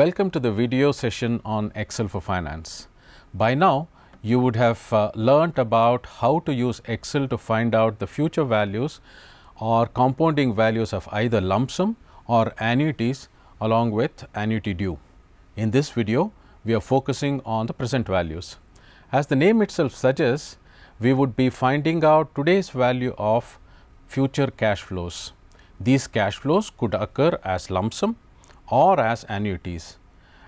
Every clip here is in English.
Welcome to the video session on Excel for Finance. By now, you would have uh, learnt about how to use Excel to find out the future values or compounding values of either lump sum or annuities along with annuity due. In this video, we are focusing on the present values. As the name itself suggests, we would be finding out today's value of future cash flows. These cash flows could occur as lump sum or as annuities.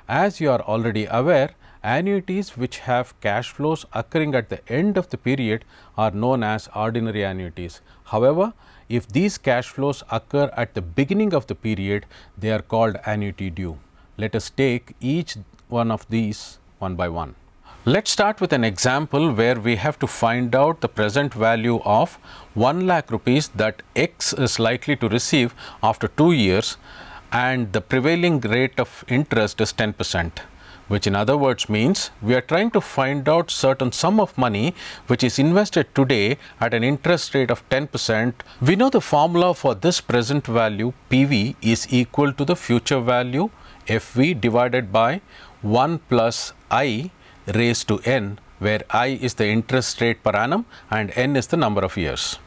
As you are already aware, annuities which have cash flows occurring at the end of the period are known as ordinary annuities. However, if these cash flows occur at the beginning of the period, they are called annuity due. Let us take each one of these one by one. Let's start with an example where we have to find out the present value of 1 lakh rupees that X is likely to receive after 2 years and the prevailing rate of interest is 10% which in other words means we are trying to find out certain sum of money which is invested today at an interest rate of 10%. We know the formula for this present value PV is equal to the future value FV divided by 1 plus I raised to n where I is the interest rate per annum and n is the number of years.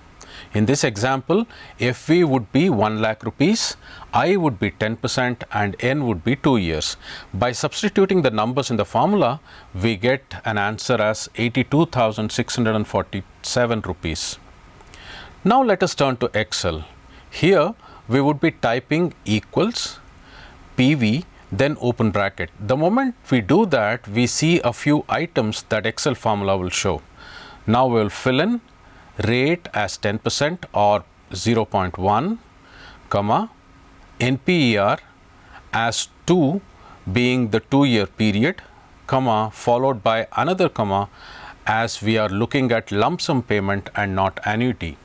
In this example, FV would be 1 lakh rupees, I would be 10% and N would be 2 years. By substituting the numbers in the formula, we get an answer as 82,647 rupees. Now let us turn to Excel. Here we would be typing equals PV then open bracket. The moment we do that, we see a few items that Excel formula will show. Now we'll fill in rate as 10 percent or 0.1 comma NPER as 2 being the 2 year period comma followed by another comma as we are looking at lump sum payment and not annuity.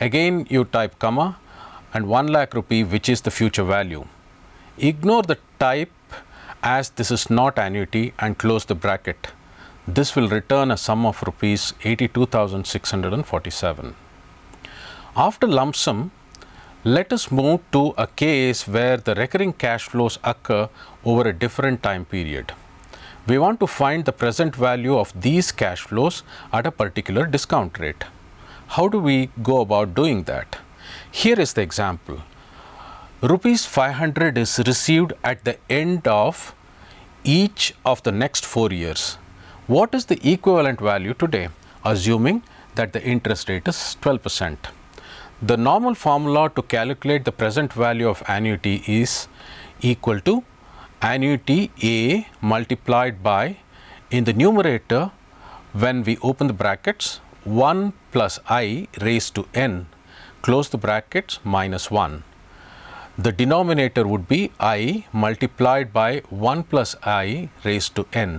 Again you type comma and 1 lakh rupee which is the future value. Ignore the type as this is not annuity and close the bracket. This will return a sum of rupees 82,647. After lump sum, let us move to a case where the recurring cash flows occur over a different time period. We want to find the present value of these cash flows at a particular discount rate. How do we go about doing that? Here is the example. Rupees 500 is received at the end of each of the next 4 years what is the equivalent value today, assuming that the interest rate is 12 percent? The normal formula to calculate the present value of annuity is equal to annuity A multiplied by in the numerator when we open the brackets 1 plus i raised to n close the brackets minus 1. The denominator would be i multiplied by 1 plus i raised to n.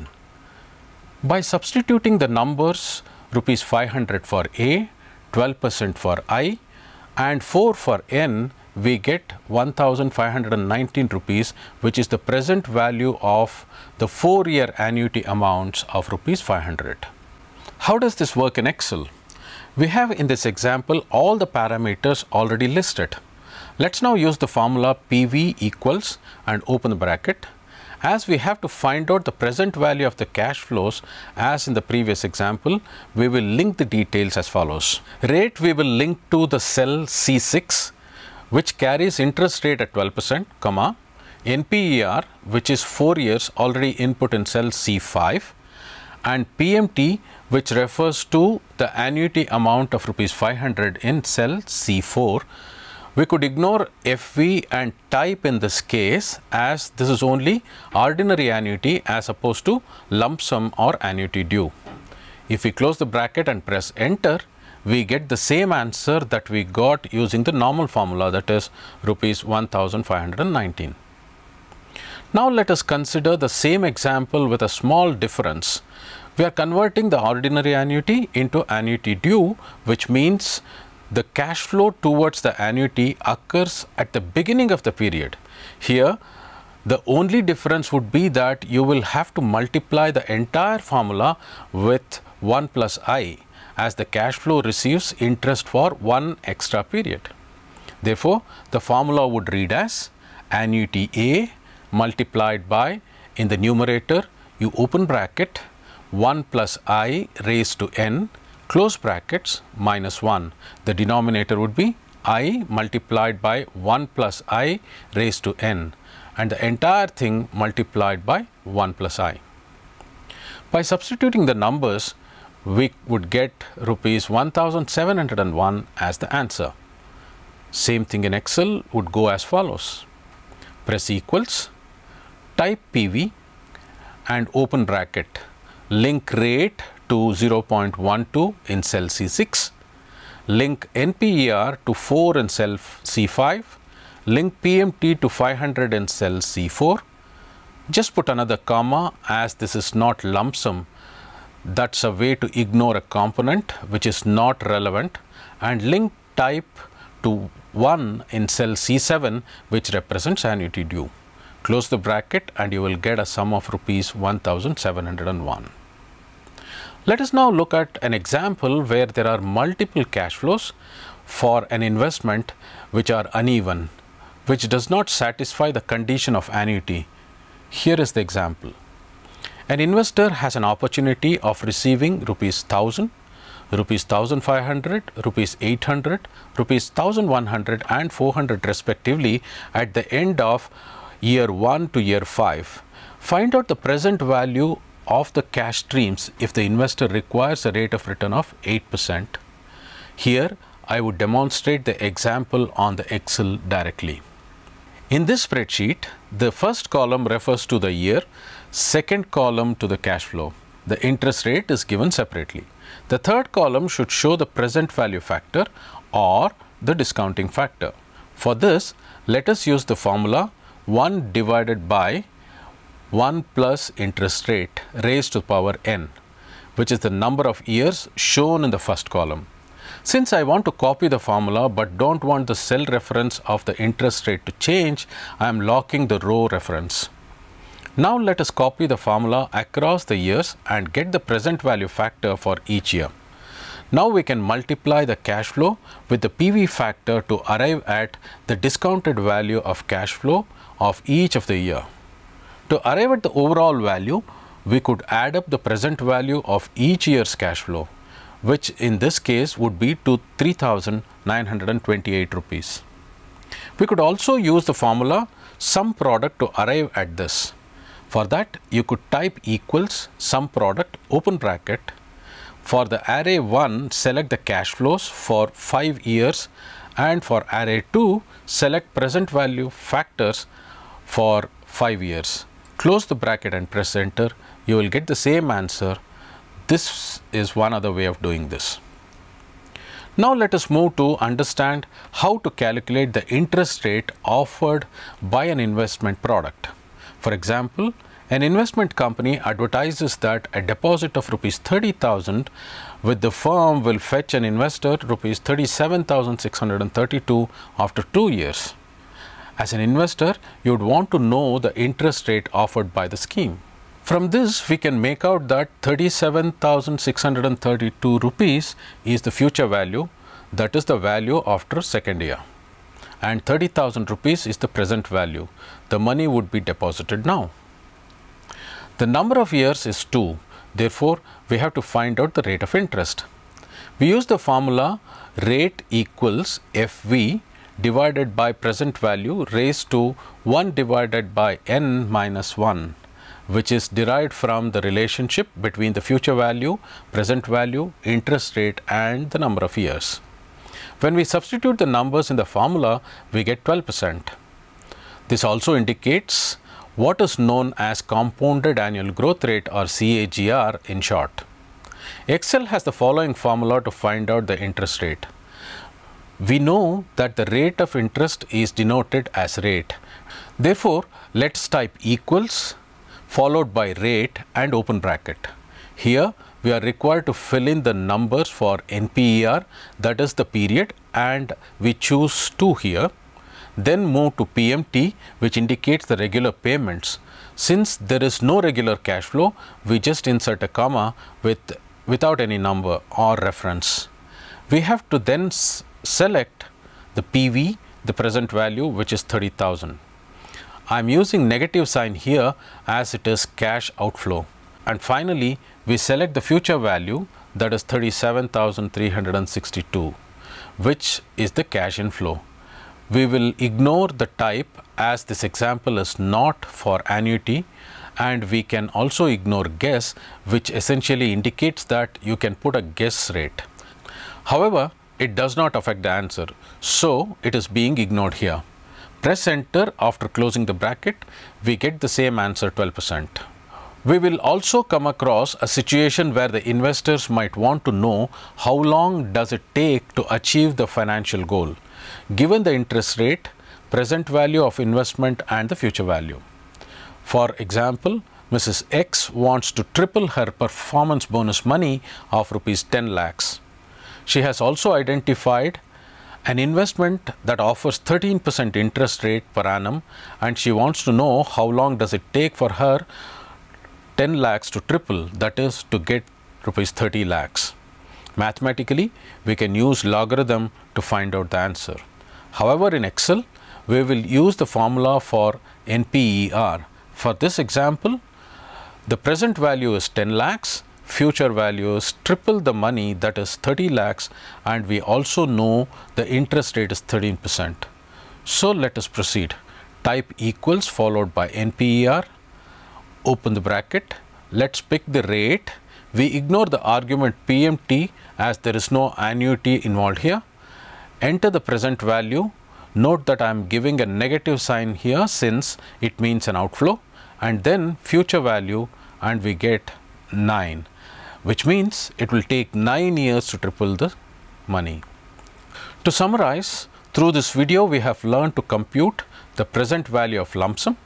By substituting the numbers rupees 500 for A, 12% for I and 4 for N, we get 1519 rupees which is the present value of the 4 year annuity amounts of rupees 500. How does this work in Excel? We have in this example all the parameters already listed. Let's now use the formula PV equals and open the bracket as we have to find out the present value of the cash flows as in the previous example, we will link the details as follows. Rate we will link to the cell C6 which carries interest rate at 12%, comma, NPER which is 4 years already input in cell C5 and PMT which refers to the annuity amount of rupees 500 in cell C4 we could ignore FV and type in this case as this is only ordinary annuity as opposed to lump sum or annuity due. If we close the bracket and press enter, we get the same answer that we got using the normal formula that is rupees 1519. Now let us consider the same example with a small difference. We are converting the ordinary annuity into annuity due which means the cash flow towards the annuity occurs at the beginning of the period. Here, the only difference would be that you will have to multiply the entire formula with 1 plus i as the cash flow receives interest for one extra period. Therefore, the formula would read as annuity A multiplied by in the numerator you open bracket 1 plus i raised to n close brackets minus 1. The denominator would be i multiplied by 1 plus i raised to n and the entire thing multiplied by 1 plus i. By substituting the numbers, we would get rupees 1701 as the answer. Same thing in Excel would go as follows. Press equals, type PV and open bracket, link rate to 0.12 in cell C6, link NPER to 4 in cell C5, link PMT to 500 in cell C4. Just put another comma as this is not lump sum. That's a way to ignore a component which is not relevant and link type to 1 in cell C7 which represents annuity due. Close the bracket and you will get a sum of rupees 1701. Let us now look at an example where there are multiple cash flows for an investment which are uneven, which does not satisfy the condition of annuity. Here is the example. An investor has an opportunity of receiving rupees 1000, rupees 1500, rupees 800, rupees 1100 and 400 respectively at the end of year 1 to year 5. Find out the present value of the cash streams if the investor requires a rate of return of 8%. Here, I would demonstrate the example on the Excel directly. In this spreadsheet, the first column refers to the year, second column to the cash flow. The interest rate is given separately. The third column should show the present value factor or the discounting factor. For this, let us use the formula 1 divided by 1 plus interest rate raised to the power n, which is the number of years shown in the first column. Since I want to copy the formula but don't want the cell reference of the interest rate to change, I am locking the row reference. Now let us copy the formula across the years and get the present value factor for each year. Now we can multiply the cash flow with the PV factor to arrive at the discounted value of cash flow of each of the year. To arrive at the overall value, we could add up the present value of each year's cash flow, which in this case would be to 3,928 rupees. We could also use the formula sum product to arrive at this. For that, you could type equals sum product open bracket. For the array 1, select the cash flows for 5 years and for array 2, select present value factors for 5 years close the bracket and press enter, you will get the same answer. This is one other way of doing this. Now let us move to understand how to calculate the interest rate offered by an investment product. For example, an investment company advertises that a deposit of rupees 30,000 with the firm will fetch an investor rupees 37,632 after 2 years. As an investor, you would want to know the interest rate offered by the scheme. From this, we can make out that 37,632 rupees is the future value, that is the value after second year. And 30,000 rupees is the present value. The money would be deposited now. The number of years is 2. Therefore, we have to find out the rate of interest. We use the formula rate equals FV divided by present value raised to 1 divided by n minus 1 which is derived from the relationship between the future value, present value, interest rate and the number of years. When we substitute the numbers in the formula, we get 12 percent. This also indicates what is known as compounded annual growth rate or CAGR in short. Excel has the following formula to find out the interest rate. We know that the rate of interest is denoted as rate. Therefore, let's type equals followed by rate and open bracket. Here we are required to fill in the numbers for NPER that is the period and we choose 2 here. Then move to PMT which indicates the regular payments. Since there is no regular cash flow, we just insert a comma with without any number or reference we have to then select the PV, the present value, which is 30,000. I'm using negative sign here as it is cash outflow. And finally, we select the future value that is 37,362, which is the cash inflow. We will ignore the type as this example is not for annuity and we can also ignore guess which essentially indicates that you can put a guess rate. However, it does not affect the answer, so it is being ignored here. Press enter after closing the bracket, we get the same answer 12%. We will also come across a situation where the investors might want to know how long does it take to achieve the financial goal, given the interest rate, present value of investment and the future value. For example, Mrs. X wants to triple her performance bonus money of rupees 10 lakhs. She has also identified an investment that offers 13% interest rate per annum and she wants to know how long does it take for her 10 lakhs to triple that is to get rupees 30 lakhs. Mathematically, we can use logarithm to find out the answer. However, in Excel, we will use the formula for NPER. For this example, the present value is 10 lakhs future values triple the money that is 30 lakhs and we also know the interest rate is 13%. So let us proceed. Type equals followed by NPER, open the bracket, let's pick the rate. We ignore the argument PMT as there is no annuity involved here. Enter the present value. Note that I am giving a negative sign here since it means an outflow and then future value and we get 9 which means it will take 9 years to triple the money. To summarize, through this video we have learned to compute the present value of lump sum,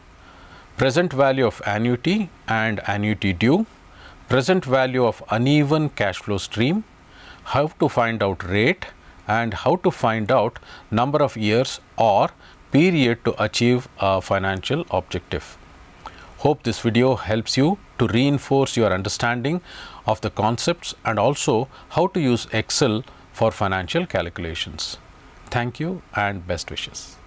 present value of annuity and annuity due, present value of uneven cash flow stream, how to find out rate and how to find out number of years or period to achieve a financial objective. Hope this video helps you to reinforce your understanding of the concepts and also how to use Excel for financial calculations. Thank you and best wishes.